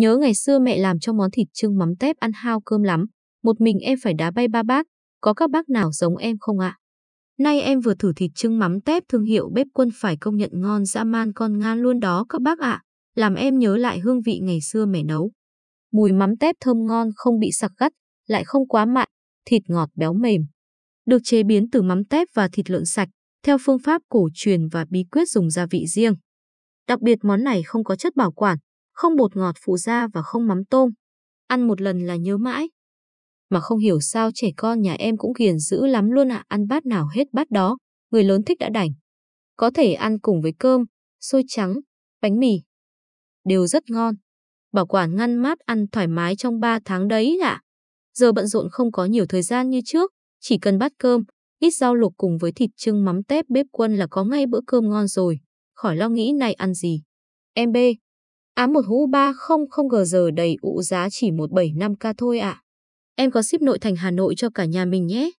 Nhớ ngày xưa mẹ làm cho món thịt trưng mắm tép ăn hao cơm lắm, một mình em phải đá bay ba bác, có các bác nào giống em không ạ? Nay em vừa thử thịt trưng mắm tép thương hiệu bếp quân phải công nhận ngon dã man con ngan luôn đó các bác ạ, làm em nhớ lại hương vị ngày xưa mẹ nấu. Mùi mắm tép thơm ngon không bị sặc gắt, lại không quá mặn, thịt ngọt béo mềm. Được chế biến từ mắm tép và thịt lợn sạch, theo phương pháp cổ truyền và bí quyết dùng gia vị riêng. Đặc biệt món này không có chất bảo quản, không bột ngọt phụ da và không mắm tôm. Ăn một lần là nhớ mãi. Mà không hiểu sao trẻ con nhà em cũng ghiền dữ lắm luôn ạ, à. ăn bát nào hết bát đó, người lớn thích đã đành. Có thể ăn cùng với cơm, xôi trắng, bánh mì. Đều rất ngon. Bảo quản ngăn mát ăn thoải mái trong 3 tháng đấy ạ. À. Giờ bận rộn không có nhiều thời gian như trước, chỉ cần bát cơm, ít rau luộc cùng với thịt trưng mắm tép bếp quân là có ngay bữa cơm ngon rồi. Khỏi lo nghĩ nay ăn gì. Em B, Ám một hũ 300G giờ đầy ụ giá chỉ 175k thôi ạ. Em có ship nội thành Hà Nội cho cả nhà mình nhé.